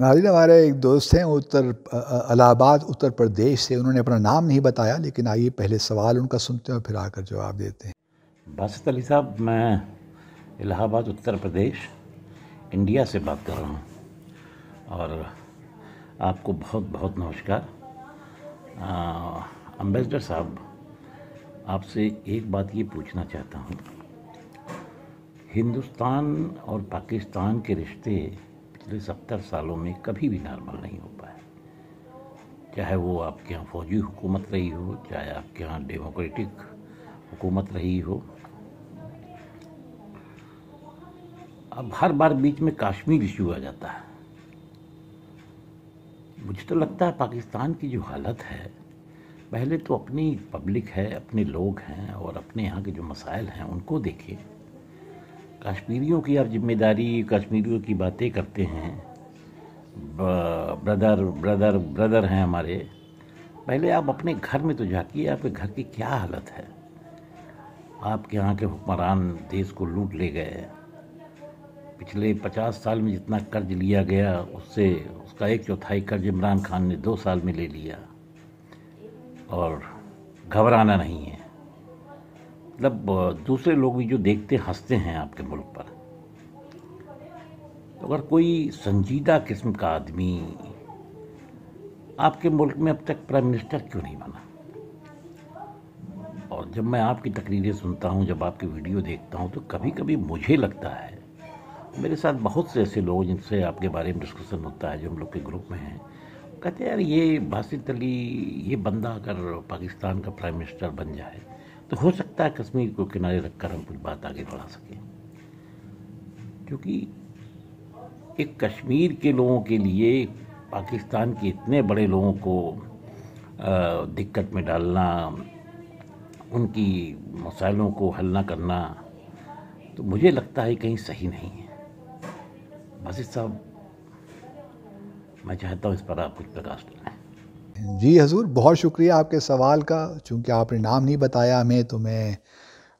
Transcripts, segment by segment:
नाजिन हमारे एक दोस्त हैं उत्तर अलाहाबाद उत्तर प्रदेश से उन्होंने अपना नाम नहीं बताया लेकिन आइए पहले सवाल उनका सुनते हैं और फिर आकर जवाब देते हैं बासत अली साहब मैं इलाहाबाद उत्तर प्रदेश इंडिया से बात कर रहा हूँ और आपको बहुत बहुत नमस्कार अम्बेसडर साहब आपसे एक बात ये पूछना चाहता हूँ हिंदुस्तान और पाकिस्तान के रिश्ते पिछले सत्तर सालों में कभी भी नॉर्मल नहीं हो पाया चाहे वो आपके यहाँ फौजी हुकूमत रही हो चाहे आपके यहाँ डेमोक्रेटिक हुकूमत रही हो अब हर बार बीच में कश्मीर इशू आ जाता है मुझे तो लगता है पाकिस्तान की जो हालत है पहले तो अपनी पब्लिक है अपने लोग हैं और अपने यहाँ के जो मसाइल हैं उनको देखिए कश्मीरियों की आप जिम्मेदारी कश्मीरियों की बातें करते हैं ब्रदर ब्रदर ब्रदर हैं हमारे पहले आप अपने घर में तो जाके आपके घर की क्या हालत है आपके यहाँ के हुक्मरान देश को लूट ले गए पिछले पचास साल में जितना कर्ज लिया गया उससे उसका एक चौथाई कर्ज इमरान खान ने दो साल में ले लिया और घबराना नहीं है मतलब दूसरे लोग भी जो देखते हंसते हैं आपके मुल्क पर तो अगर कोई संजीदा किस्म का आदमी आपके मुल्क में अब तक प्राइम मिनिस्टर क्यों नहीं बना और जब मैं आपकी तकरीरें सुनता हूँ जब आपकी वीडियो देखता हूँ तो कभी कभी मुझे लगता है मेरे साथ बहुत से ऐसे लोग जिनसे आपके बारे में डिस्कशन होता है जो हम लोग के ग्रुप में हैं कहते हैं यार ये बासित अली ये बंदा अगर पाकिस्तान का प्राइम मिनिस्टर बन जाए तो हो सकता है कश्मीर को किनारे रखकर हम कुछ बात आगे बढ़ा सकें क्योंकि एक कश्मीर के लोगों के लिए पाकिस्तान के इतने बड़े लोगों को दिक्कत में डालना उनकी मसाइलों को हल ना करना तो मुझे लगता है कहीं सही नहीं है बासित साहब मैं चाहता हूँ इस पर आप कुछ प्रकाश डालें जी हजूर बहुत शुक्रिया आपके सवाल का चूँकि आपने नाम नहीं बताया हमें तो मैं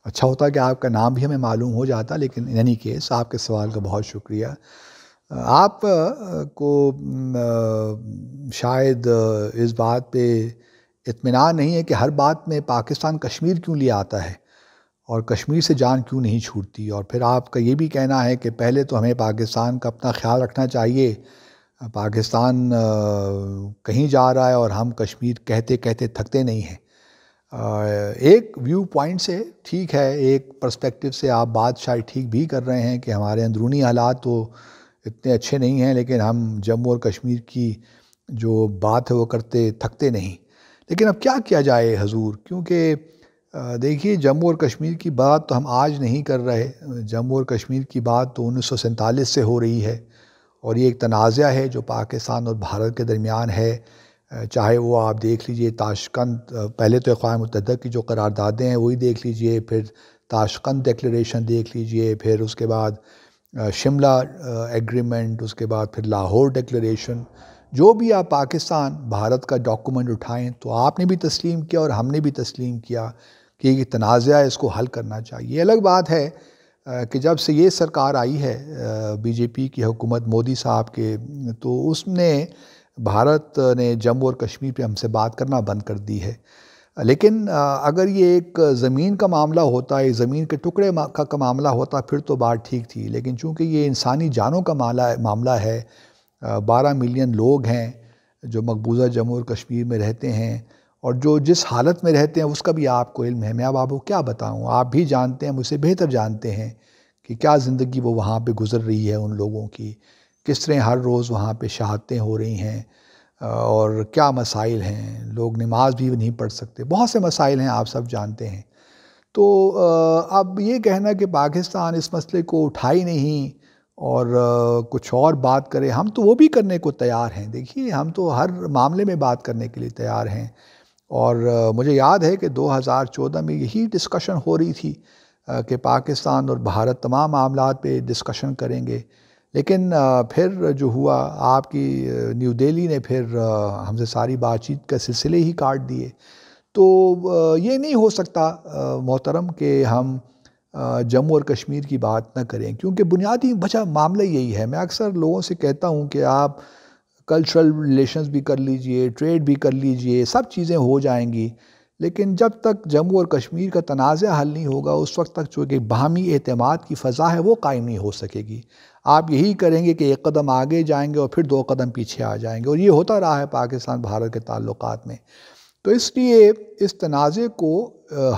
अच्छा होता कि आपका नाम भी हमें मालूम हो जाता लेकिन इन एनी केस आपके सवाल का बहुत शुक्रिया आप को शायद इस बात पे इतमान नहीं है कि हर बात में पाकिस्तान कश्मीर क्यों लिया आता है और कश्मीर से जान क्यों नहीं छूटती और फिर आपका ये भी कहना है कि पहले तो हमें पाकिस्तान का अपना ख्याल रखना चाहिए पाकिस्तान कहीं जा रहा है और हम कश्मीर कहते कहते थकते नहीं हैं एक व्यू पॉइंट से ठीक है एक पर्सपेक्टिव से आप बात शायद ठीक भी कर रहे हैं कि हमारे अंदरूनी हालात तो इतने अच्छे नहीं हैं लेकिन हम जम्मू और कश्मीर की जो बात है वो करते थकते नहीं लेकिन अब क्या किया जाए हजूर क्योंकि देखिए जम्मू और कश्मीर की बात तो हम आज नहीं कर रहे जम्मू और कश्मीर की बात तो उन्नीस से हो रही है और ये एक तनाज़ है जो पाकिस्तान और भारत के दरमियान है चाहे वो आप देख लीजिए ताशकंद पहले तो अक़वा मतहद की जो करारदादें हैं वही देख लीजिए फिर ताशकंद डेक्लेशन देख लीजिए फिर उसके बाद शिमला एग्रीमेंट उसके बाद फिर लाहौर डेक्लेशन जो भी आप पाकिस्तान भारत का डॉक्यूमेंट उठाएं तो आपने भी तस्लीम किया और हमने भी तस्लीम किया कि तनाज़ा है इसको हल करना चाहिए अलग बात है कि जब से ये सरकार आई है बीजेपी की हुकूमत मोदी साहब के तो उसने भारत ने जम्मू और कश्मीर पे हमसे बात करना बंद कर दी है लेकिन अगर ये एक ज़मीन का मामला होता है ज़मीन के टुकड़े का का मामला होता फिर तो बात ठीक थी लेकिन चूंकि ये इंसानी जानों का माला मामला है बारह मिलियन लोग हैं जो मकबूजा जम्मू और कश्मीर में रहते हैं और जो जिस हालत में रहते हैं उसका भी आपको इल्म है मैं अब आपको क्या बताऊँ आप भी जानते हैं मुझसे बेहतर जानते हैं कि क्या ज़िंदगी वो वहाँ पे गुज़र रही है उन लोगों की किस तरह हर रोज़ वहाँ पे शहादतें हो रही हैं और क्या मसाइल हैं लोग नमाज भी नहीं पढ़ सकते बहुत से मसाइल हैं आप सब जानते हैं तो अब ये कहना कि पाकिस्तान इस मसले को उठाई नहीं और कुछ और बात करे हम तो वो भी करने को तैयार हैं देखिए हम तो हर मामले में बात करने के लिए तैयार हैं और मुझे याद है कि 2014 में यही डिस्कशन हो रही थी कि पाकिस्तान और भारत तमाम मामला पे डिस्कशन करेंगे लेकिन फिर जो हुआ आपकी न्यू दिल्ली ने फिर हमसे सारी बातचीत के सिलसिले ही काट दिए तो ये नहीं हो सकता मोहतरम कि हम जम्मू और कश्मीर की बात ना करें क्योंकि बुनियादी वजह मामला यही है मैं अक्सर लोगों से कहता हूँ कि आप कल्चरल रिलेशंस भी कर लीजिए ट्रेड भी कर लीजिए सब चीज़ें हो जाएंगी लेकिन जब तक जम्मू और कश्मीर का तनाज़ हल नहीं होगा उस वक्त तक चूँकि बाहमी अहतमाद की फ़जा है वो कायम नहीं हो सकेगी आप यही करेंगे कि एक कदम आगे जाएंगे और फिर दो कदम पीछे आ जाएंगे और ये होता रहा है पाकिस्तान भारत के ताल्लुक में तो इसलिए इस तनाज़े को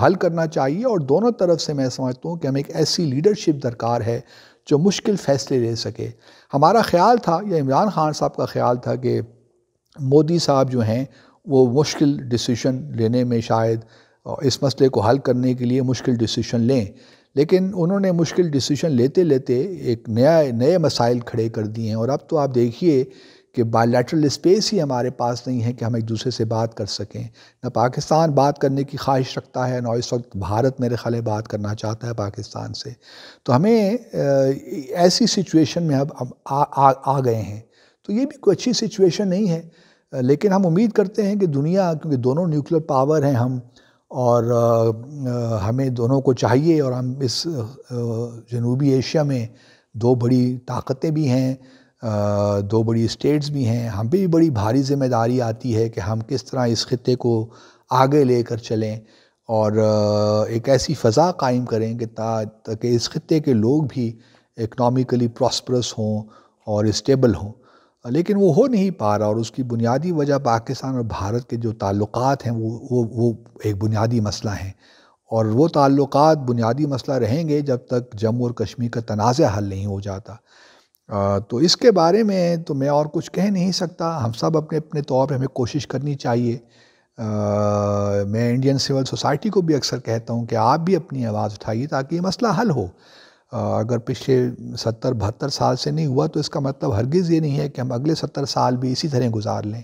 हल करना चाहिए और दोनों तरफ से मैं समझता हूँ कि हमें एक ऐसी लीडरशिप दरकार है जो मुश्किल फ़ैसले ले सके हमारा ख्याल था या इमरान खान साहब का ख्याल था कि मोदी साहब जो हैं वो मुश्किल डिसीशन लेने में शायद इस मसले को हल करने के लिए मुश्किल डिसीजन लें लेकिन उन्होंने मुश्किल डिसीशन लेते लेते एक नया नए मसाइल खड़े कर दिए हैं और अब तो आप देखिए कि बायोलैटरल स्पेस ही हमारे पास नहीं है कि हम एक दूसरे से बात कर सकें ना पाकिस्तान बात करने की ख्वाहिश रखता है ना इस वक्त भारत मेरे ख्याल बात करना चाहता है पाकिस्तान से तो हमें ऐसी सिचुएशन में अब आ, आ, आ गए हैं तो ये भी कोई अच्छी सिचुएशन नहीं है लेकिन हम उम्मीद करते हैं कि दुनिया क्योंकि दोनों न्यूक्लियर पावर हैं हम और हमें दोनों को चाहिए और हम इस जनूबी एशिया में दो बड़ी ताकतें भी हैं दो बड़ी स्टेट्स भी हैं हम पे भी बड़ी भारी जिम्मेदारी आती है कि हम किस तरह इस ख़त्े को आगे लेकर चलें और एक ऐसी फ़ा कायम करें कि ताकि इस ख़त्े के लोग भी इकनॉमिकली प्रॉस्परस हों और इस्टेबल हों लेकिन वो हो नहीं पा रहा और उसकी बुनियादी वजह पाकिस्तान और भारत के जो ताल्लुक हैं वो वो वो एक बुनियादी मसला हैं और वो ताल्लुक़ात बुनियादी मसला रहेंगे जब तक जम्मू और कश्मीर का तनाज़ हल नहीं हो जाता तो इसके बारे में तो मैं और कुछ कह नहीं सकता हम सब अपने अपने तौर पर हमें कोशिश करनी चाहिए आ, मैं इंडियन सिविल सोसाइटी को भी अक्सर कहता हूँ कि आप भी अपनी आवाज़ उठाइए ताकि ये मसला हल हो आ, अगर पिछले सत्तर बहत्तर साल से नहीं हुआ तो इसका मतलब हरगिज़ ये नहीं है कि हम अगले सत्तर साल भी इसी तरह गुजार लें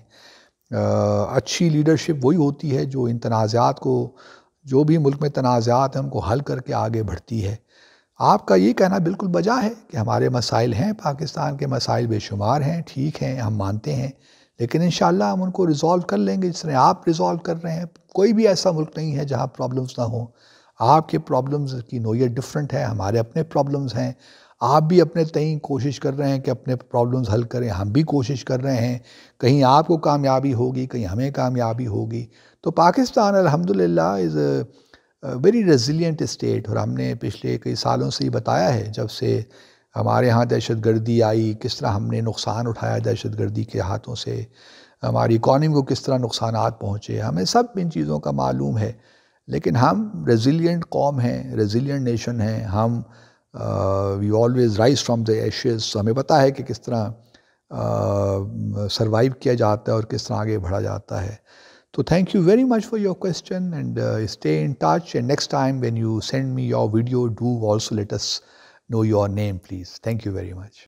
आ, अच्छी लीडरशिप वही होती है जो इन तनाज़ात को जो भी मुल्क में तनाज़ात हैं उनको हल करके आगे बढ़ती है आपका ये कहना बिल्कुल बजा है कि हमारे मसाइल हैं पाकिस्तान के मसाइल बेशुमार हैं ठीक हैं हम मानते हैं लेकिन इन हम उनको रिज़ॉल्व कर लेंगे जिस तरह आप रिज़ॉल्व कर रहे हैं कोई भी ऐसा मुल्क नहीं है जहाँ प्रॉब्लम्स ना हो आपके प्रॉब्लम्स की नोयत डिफरेंट है हमारे अपने प्रॉब्लम्स हैं आप भी अपने तई कोशिश कर रहे हैं कि अपने प्रॉब्लम्स हल करें हम भी कोशिश कर रहे हैं कहीं आपको कामयाबी होगी कहीं हमें कामयाबी होगी तो पाकिस्तान अलहमदिल्ला इज़ वेरी रेजिलिएंट स्टेट और हमने पिछले कई सालों से ही बताया है जब से हमारे यहाँ दहशत गर्दी आई किस तरह हमने नुकसान उठाया दहशत गर्दी के हाथों से हमारी इकॉनमी को किस तरह नुकसान पहुँचे हमें सब इन चीज़ों का मालूम है लेकिन हम रेजिलिएंट कौम हैं रेजिलिएंट नेशन हैं हम we always rise from the ashes हमें पता है कि किस तरह सर्वाइव किया जाता है और किस तरह आगे बढ़ा जाता है So thank you very much for your question and uh, stay in touch. And next time when you send me your video, do also let us know your name, please. Thank you very much.